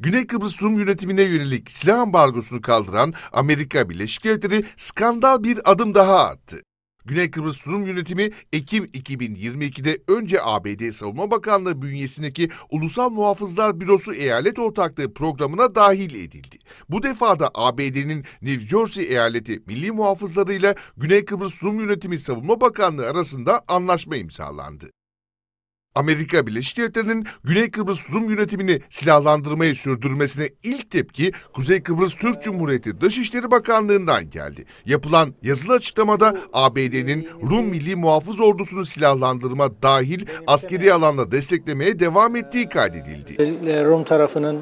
Güney Kıbrıs Rum yönetimine yönelik silah ambargosunu kaldıran Amerika Birleşik Devletleri skandal bir adım daha attı. Güney Kıbrıs Rum yönetimi Ekim 2022'de önce ABD Savunma Bakanlığı bünyesindeki Ulusal Muhafızlar Bürosu Eyalet Ortaklığı programına dahil edildi. Bu defa da ABD'nin New Jersey eyaleti milli Muhafızları ile Güney Kıbrıs Rum yönetimi Savunma Bakanlığı arasında anlaşma imzalandı. Amerika Birleşik Devletleri'nin Güney Kıbrıs Rum yönetimini silahlandırmayı sürdürmesine ilk tepki Kuzey Kıbrıs Türk Cumhuriyeti Dışişleri Bakanlığı'ndan geldi. Yapılan yazılı açıklamada ABD'nin Rum Milli Muhafız Ordusu'nu silahlandırma dahil askeri alanda desteklemeye devam ettiği kaydedildi. Rum tarafının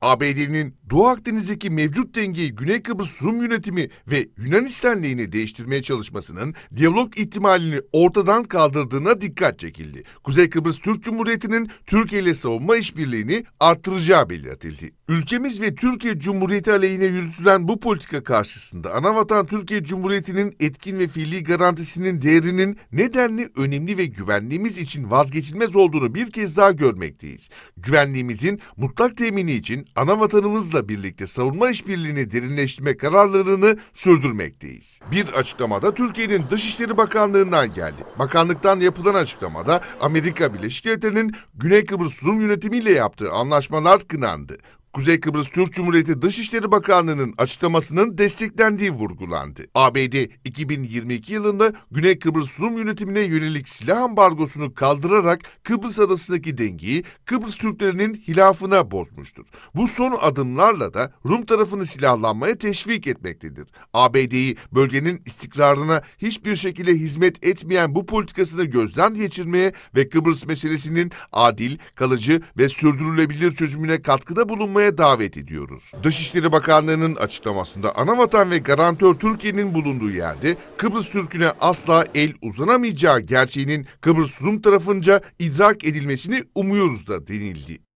ABD'nin Doğu Akdeniz'deki mevcut dengeyi Güney Kıbrıs Rum yönetimi ve Yunanistan değiştirmeye çalışmasının diyalog ihtimalini ortadan kaldırdığına dikkat çekildi. Kuzey Kıbrıs Türk Cumhuriyeti'nin Türkiye ile savunma işbirliğini artıracağı belirtildi. Ülkemiz ve Türkiye Cumhuriyeti aleyhine yürütülen bu politika karşısında anavatan Türkiye Cumhuriyeti'nin etkin ve fiili garantisinin değerinin nedenli önemli ve güvenliğimiz için vazgeçilmez olduğunu bir kez daha görmekteyiz. Güvenliğimizin mutlak temini için anavatanımızla birlikte savunma işbirliğini derinleştirme kararlılığını sürdürmekteyiz. Bir açıklamada Türkiye'nin Dışişleri Bakanlığı'ndan geldi. Bakanlıktan yapılan açıklamada Amerika Birleşik Devletleri'nin Güney Kıbrıs Rum yönetimiyle yaptığı anlaşmalar kınandı. Kuzey Kıbrıs Türk Cumhuriyeti Dışişleri Bakanlığı'nın açıklamasının desteklendiği vurgulandı. ABD 2022 yılında Güney Kıbrıs Rum yönetimine yönelik silah ambargosunu kaldırarak Kıbrıs adasındaki dengeyi Kıbrıs Türklerinin hilafına bozmuştur. Bu son adımlarla da Rum tarafını silahlanmaya teşvik etmektedir. ABD'yi bölgenin istikrarına hiçbir şekilde hizmet etmeyen bu politikasını gözden geçirmeye ve Kıbrıs meselesinin adil, kalıcı ve sürdürülebilir çözümüne katkıda bulunmaya olmaya davet ediyoruz. Dışişleri Bakanlığı'nın açıklamasında anavatan ve garantör Türkiye'nin bulunduğu yerde Kıbrıs Türk'üne asla el uzanamayacağı gerçeğinin Kıbrıs Rum tarafınca idrak edilmesini umuyoruz da denildi.